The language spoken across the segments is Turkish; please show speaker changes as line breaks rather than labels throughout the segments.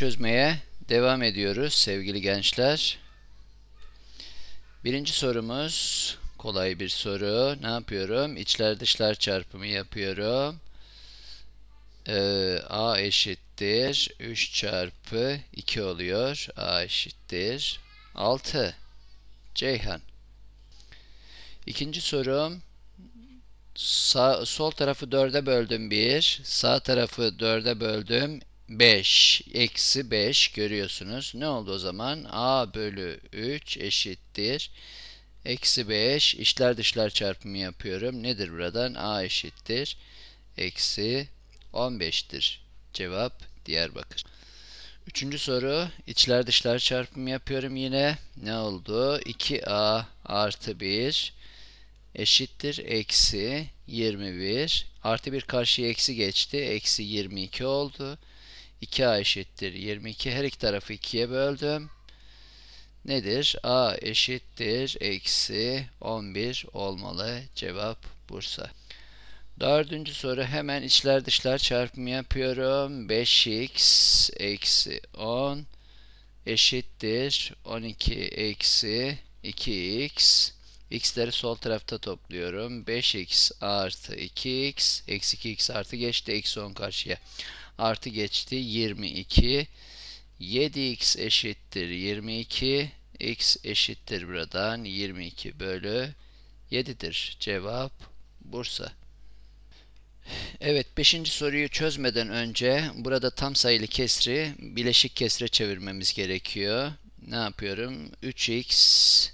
çözmeye devam ediyoruz sevgili gençler. Birinci sorumuz kolay bir soru. Ne yapıyorum? İçler dışlar çarpımı yapıyorum. Ee, A eşittir 3 çarpı 2 oluyor. A eşittir 6. Ceyhan. İkinci sorum sağ, sol tarafı 4'e böldüm 1. Sağ tarafı 4'e böldüm 5 eksi 5 görüyorsunuz. Ne oldu o zaman? A bölü 3 eşittir. Eksi 5 içler dışlar çarpımı yapıyorum. Nedir buradan? A eşittir. Eksi 15'tir. Cevap Diyarbakır. Üçüncü soru içler dışlar çarpımı yapıyorum yine. Ne oldu? 2A artı 1 eşittir eksi 21. Artı 1 karşıya eksi geçti. Eksi 22 oldu. 2a eşittir 22. Her iki tarafı 2'ye böldüm. Nedir? a eşittir eksi 11 olmalı. Cevap Bursa. Dördüncü soru hemen içler dışlar çarpımı yapıyorum. 5x eksi 10 eşittir 12 eksi 2x. x'leri sol tarafta topluyorum. 5x artı 2x eksi 2x artı geçti eksi 10 karşıya artı geçti 22. 7x eşittir 22. x eşittir buradan 22 bölü 7'dir. Cevap Bursa. Evet 5. soruyu çözmeden önce burada tam sayılı kesri bileşik kesre çevirmemiz gerekiyor. Ne yapıyorum? 3x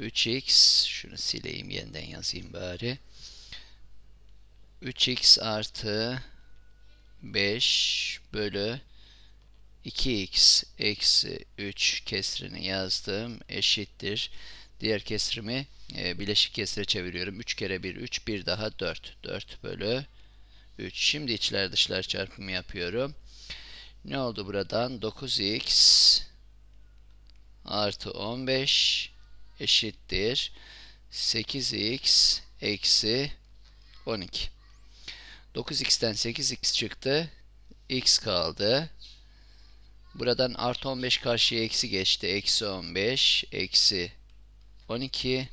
3x şunu sileyim yeniden yazayım bari. 3x artı 5 bölü 2x eksi 3 kesrini yazdım eşittir. Diğer kesrimi e, bileşik kesire çeviriyorum. 3 kere 1 3 1 daha 4. 4 bölü 3. Şimdi içler dışlar çarpımı yapıyorum. Ne oldu buradan? 9x artı 15 eşittir. 8x eksi 12. 9x'ten 8x çıktı. x kaldı. Buradan artı 15 karşıya eksi geçti. Eksi 15. Eksi 12.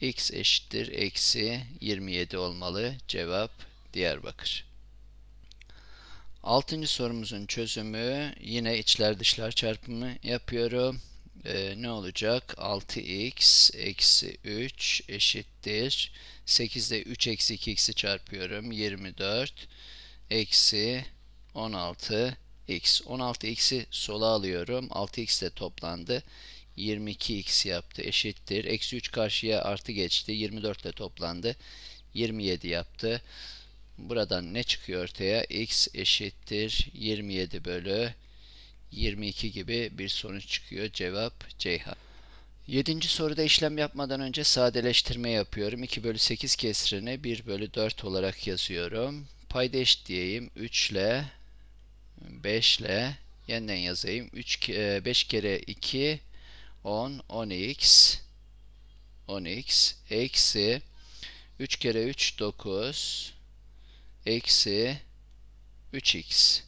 x eşittir. Eksi 27 olmalı. Cevap Diyarbakır. Altıncı sorumuzun çözümü yine içler dışlar çarpımı yapıyorum e, ne olacak? 6x eksi 3 eşittir. 8'de 3 eksi 2x'i çarpıyorum. 24 eksi 16 x. 16x'i sola alıyorum. 6x de toplandı. 22x yaptı. Eşittir. Eksi 3 karşıya artı geçti. 24 ile toplandı. 27 yaptı. Buradan ne çıkıyor ortaya? x eşittir 27 bölü 22 gibi bir sonuç çıkıyor. Cevap Ceyhan. 7. soruda işlem yapmadan önce sadeleştirme yapıyorum. 2 bölü 8 kesrini 1 bölü 4 olarak yazıyorum. Paydaş diyeyim 3 ile 5 ile yeniden yazayım. 3 5 e, kere 2 10 10x 10x eksi 3 kere 3 9 eksi 3x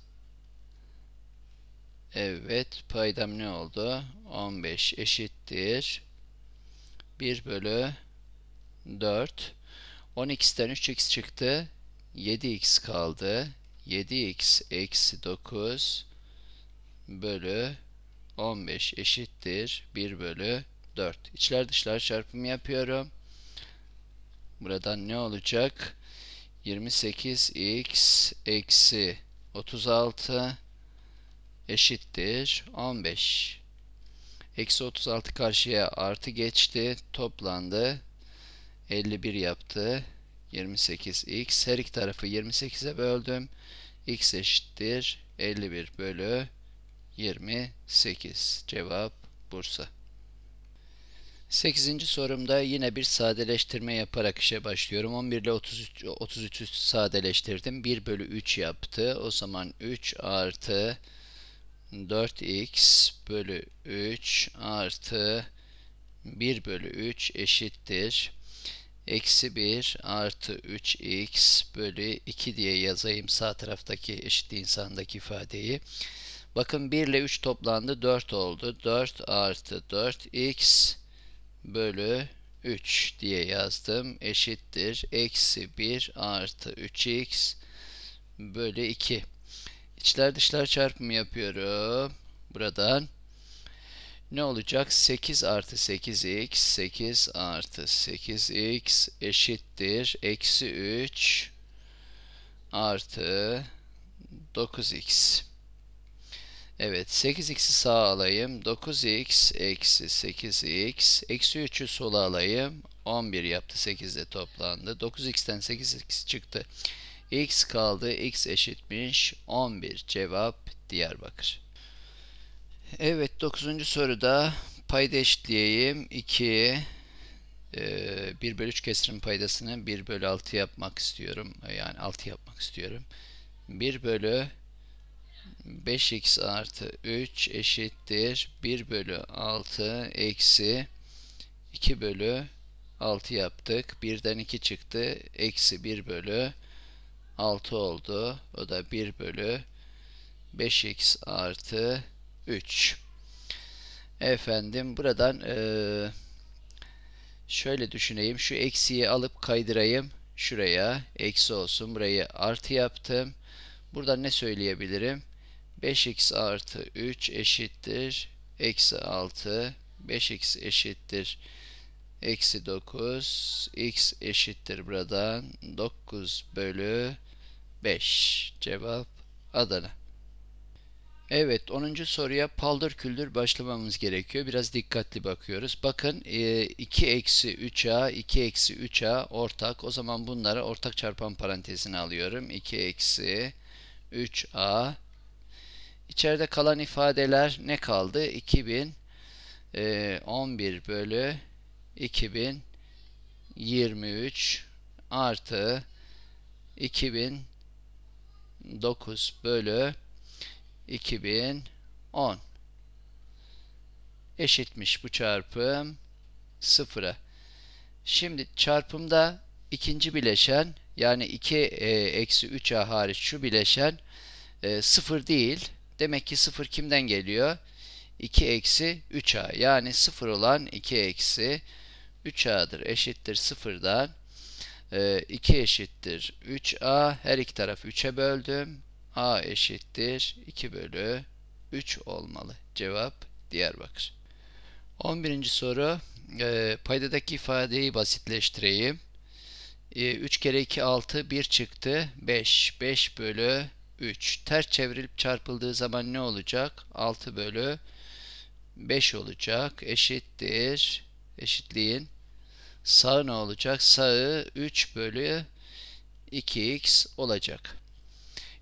Evet paydam ne oldu? 15 eşittir. 1 bölü 4. 10x'ten 3x çıktı. 7x kaldı. 7x eksi 9 bölü 15 eşittir 1 bölü 4. İçler dışlar çarpımı yapıyorum. Buradan ne olacak? 28x eksi 36 eşittir 15. Eksi 36 karşıya artı geçti. Toplandı. 51 yaptı. 28x. Her iki tarafı 28'e böldüm. x eşittir 51 bölü 28. Cevap Bursa. 8. sorumda yine bir sadeleştirme yaparak işe başlıyorum. 11 ile 33, 33 sadeleştirdim. 1 bölü 3 yaptı. O zaman 3 artı 4x bölü 3 artı 1 bölü 3 eşittir. Eksi 1 artı 3x bölü 2 diye yazayım sağ taraftaki eşitliğin sağındaki ifadeyi. Bakın 1 ile 3 toplandı 4 oldu. 4 artı 4x bölü 3 diye yazdım. Eşittir. Eksi 1 artı 3x bölü 2. İçler dışlar çarpımı yapıyorum. Buradan ne olacak? 8 artı 8x 8 artı 8x eşittir. Eksi 3 artı 9x. Evet 8x'i sağa alayım. 9x eksi 8x. Eksi 3'ü sola alayım. 11 yaptı. 8 ile toplandı. 9x'ten 8x çıktı. X kaldı. X eşitmiş 11. Cevap Diyarbakır. Evet 9. soruda payda eşitleyeyim. 2 1 e, bölü 3 kesirin paydasını 1 bölü 6 yapmak istiyorum. E, yani 6 yapmak istiyorum. 1 bölü 5x artı 3 eşittir. 1 bölü 6 eksi 2 bölü 6 yaptık. 1'den 2 çıktı. Eksi 1 bölü 6 oldu. O da 1 bölü 5x artı 3. Efendim buradan ee, şöyle düşüneyim. Şu eksiyi alıp kaydırayım. Şuraya eksi olsun. Burayı artı yaptım. Buradan ne söyleyebilirim? 5x artı 3 eşittir. Eksi 6. 5x eşittir. Eksi 9. X eşittir buradan. 9 bölü 5. Cevap Adana. Evet 10. soruya paldır küldür başlamamız gerekiyor. Biraz dikkatli bakıyoruz. Bakın 2 e, eksi 3a 2 eksi 3a ortak. O zaman bunları ortak çarpan parantezine alıyorum. 2 eksi 3a İçeride kalan ifadeler ne kaldı? 2011 e, bölü 2023 artı 2009 bölü 2010 eşitmiş bu çarpım sıfıra. Şimdi çarpımda ikinci bileşen yani 2 e, eksi 3a hariç şu bileşen e, sıfır değil. Demek ki sıfır kimden geliyor? 2 eksi 3a yani sıfır olan 2 eksi 3 3A'dır eşittir 0'dan. 2 e, eşittir 3A. Her iki tarafı 3'e böldüm. A eşittir 2 bölü 3 olmalı. Cevap Diyarbakır. 11. soru. E, paydadaki ifadeyi basitleştireyim. 3 e, kere 2 6 1 çıktı. 5. 5 bölü 3. Ters çevrilip çarpıldığı zaman ne olacak? 6 bölü 5 olacak. Eşittir. Eşitliğin sağı ne olacak? Sağı 3 bölü 2x olacak.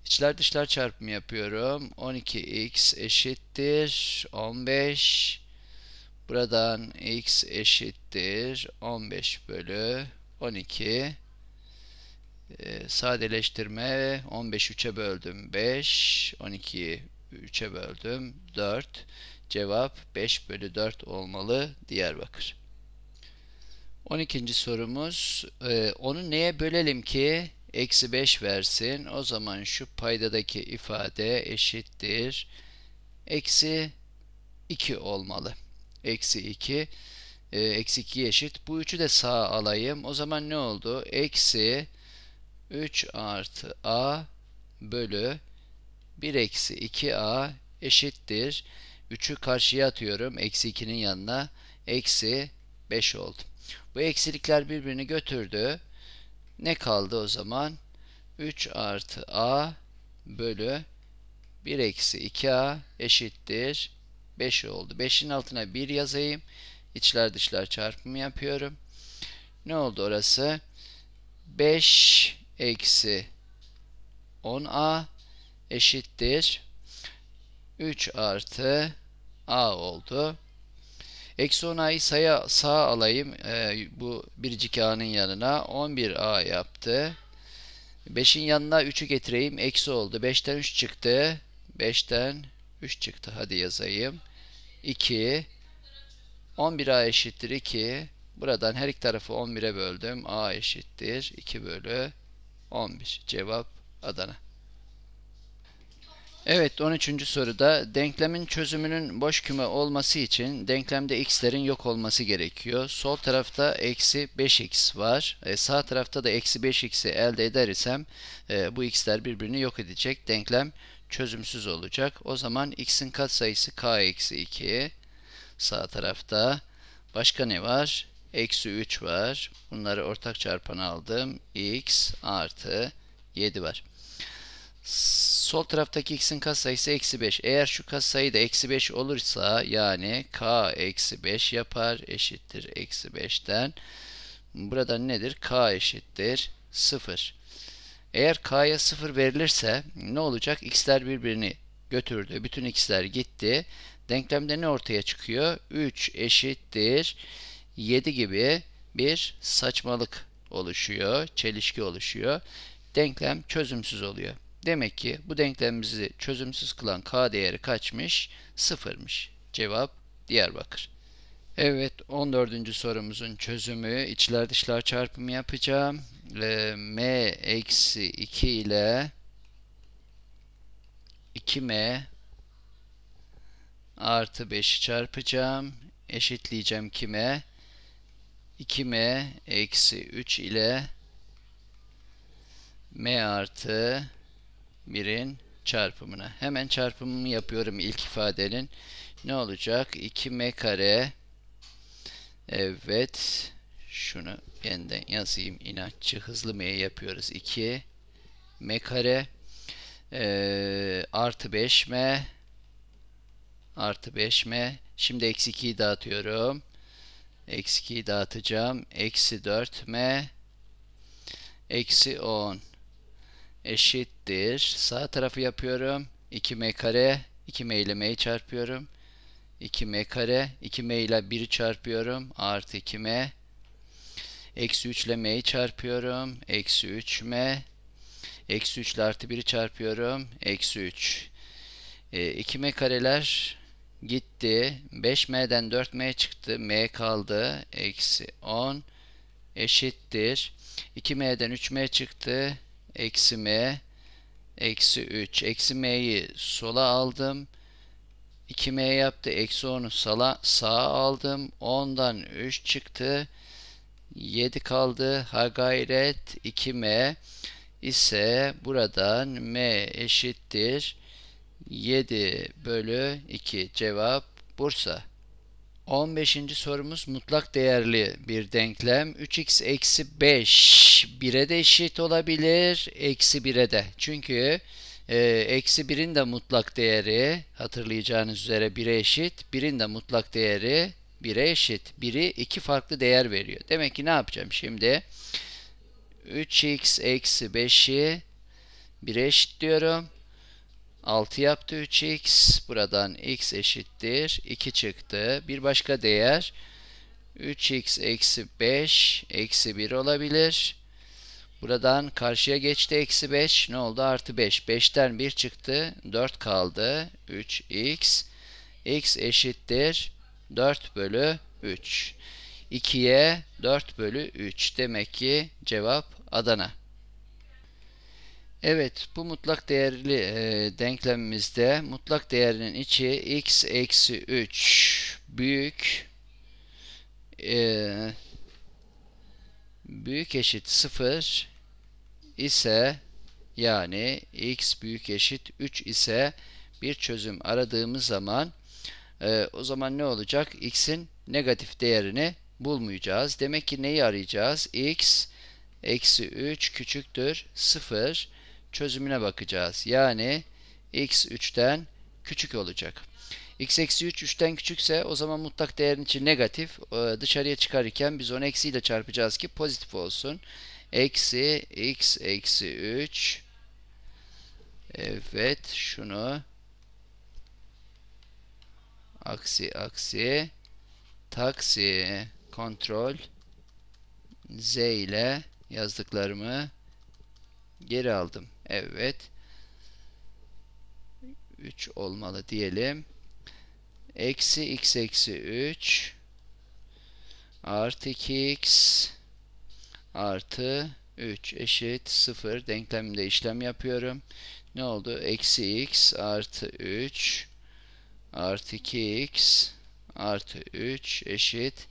İçler dışlar çarpımı yapıyorum. 12x eşittir 15. Buradan x eşittir 15 bölü 12. Ee, sadeleştirme 15 3'e böldüm 5. 12'yi 3'e böldüm 4. Cevap 5 bölü 4 olmalı Diyarbakır. 12. sorumuz e, onu neye bölelim ki eksi 5 versin. O zaman şu paydadaki ifade eşittir. Eksi 2 olmalı. Eksi 2. E, eksi 2 eşit. Bu 3'ü de sağa alayım. O zaman ne oldu? Eksi 3 artı a bölü 1 eksi 2a eşittir. 3'ü karşıya atıyorum. Eksi 2'nin yanına. Eksi 5 oldu. Bu eksilikler birbirini götürdü. Ne kaldı o zaman? 3 artı a bölü 1 eksi 2a eşittir 5 oldu. 5'in altına 1 yazayım. İçler dışlar çarpımı yapıyorum. Ne oldu orası? 5 eksi 10a eşittir 3 artı a oldu. Eksi 10 a'yı saya, sağa alayım. E, bu biricik a'nın yanına. 11 a yaptı. 5'in yanına 3'ü getireyim. Eksi oldu. 5'ten 3 çıktı. 5'ten 3 çıktı. Hadi yazayım. 2 11a eşittir 2. Buradan her iki tarafı 11'e böldüm. a eşittir 2 bölü 11. Cevap Adana. Evet 13. soruda denklemin çözümünün boş küme olması için denklemde x'lerin yok olması gerekiyor. Sol tarafta eksi 5x var. E, sağ tarafta da eksi 5x'i elde eder isem e, bu x'ler birbirini yok edecek. Denklem çözümsüz olacak. O zaman x'in katsayısı k eksi 2. Sağ tarafta başka ne var? Eksi 3 var. Bunları ortak çarpanı aldım. x artı 7 var. Sol taraftaki x'in katsayısı eksi 5. Eğer şu katsayı da eksi 5 olursa yani k eksi 5 yapar eşittir eksi 5'ten. Burada nedir? k eşittir 0. Eğer k'ya 0 verilirse ne olacak? x'ler birbirini götürdü. Bütün x'ler gitti. Denklemde ne ortaya çıkıyor? 3 eşittir 7 gibi bir saçmalık oluşuyor. Çelişki oluşuyor. Denklem çözümsüz oluyor. Demek ki bu denklemimizi çözümsüz kılan k değeri kaçmış? Sıfırmış. Cevap Diyarbakır. Evet 14. sorumuzun çözümü içler dışlar çarpımı yapacağım. E, m eksi 2 ile 2m artı 5'i çarpacağım. Eşitleyeceğim kime? 2m eksi 3 ile m artı 1'in çarpımına. Hemen çarpımını yapıyorum ilk ifadenin. Ne olacak? 2m kare. Evet. Şunu yeniden yazayım. inatçı hızlı m'ye yapıyoruz. 2 m kare ee, artı 5m artı 5m. Şimdi eksi 2'yi dağıtıyorum. Eksi 2'yi dağıtacağım. Eksi 4m eksi 10 eşittir. Sağ tarafı yapıyorum. 2m kare 2m ile m'yi çarpıyorum. 2m kare 2m ile 1'i çarpıyorum. Artı 2m. Eksi 3 ile m'yi çarpıyorum. Eksi 3m. Eksi 3 ile artı 1'i çarpıyorum. Eksi 3. E, 2m kareler gitti. 5m'den 4m çıktı. m kaldı. Eksi 10 eşittir. 2m'den 3m çıktı eksi m eksi 3. Eksi m'yi sola aldım. 2m yaptı. Eksi 10'u sala, sağa aldım. 10'dan 3 çıktı. 7 kaldı. Ha gayret 2m ise buradan m eşittir 7 bölü 2 cevap Bursa. 15. sorumuz mutlak değerli bir denklem. 3x eksi 5 1'e de eşit olabilir. Eksi 1'e de. Çünkü e, eksi 1'in de mutlak değeri hatırlayacağınız üzere 1'e eşit. 1'in de mutlak değeri 1'e eşit. 1'i iki farklı değer veriyor. Demek ki ne yapacağım şimdi? 3x eksi 5'i 1'e diyorum 6 yaptı 3x. Buradan x eşittir. 2 çıktı. Bir başka değer 3x eksi 5 eksi 1 olabilir. Buradan karşıya geçti. Eksi 5 ne oldu? Artı 5. 5'ten 1 çıktı. 4 kaldı. 3x. x eşittir. 4 bölü 3. 2'ye 4 bölü 3. Demek ki cevap Adana. Evet bu mutlak değerli e, denklemimizde mutlak değerinin içi x eksi 3 büyük e, büyük eşit 0 ise yani x büyük eşit 3 ise bir çözüm aradığımız zaman e, o zaman ne olacak? x'in negatif değerini bulmayacağız. Demek ki neyi arayacağız? x eksi 3 küçüktür 0 çözümüne bakacağız. Yani x 3'ten küçük olacak. x eksi 3 3'ten küçükse o zaman mutlak değerin için negatif. Ee, dışarıya çıkarırken biz onu eksiyle çarpacağız ki pozitif olsun. Eksi x eksi 3. Evet şunu. Aksi aksi. Taksi kontrol. Z ile yazdıklarımı geri aldım. Evet. 3 olmalı diyelim. Eksi x eksi 3 artı 2x artı 3 eşit 0 denklemde işlem yapıyorum. Ne oldu? Eksi x artı 3 artı 2x artı 3 eşit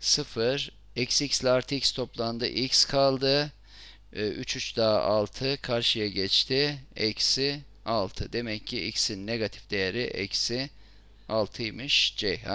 0. Eksi x ile artı x toplandı. x kaldı. 3 ee, 3 daha 6 karşıya geçti. Eksi 6. Demek ki x'in negatif değeri eksi 6'ymış. Ceyhan.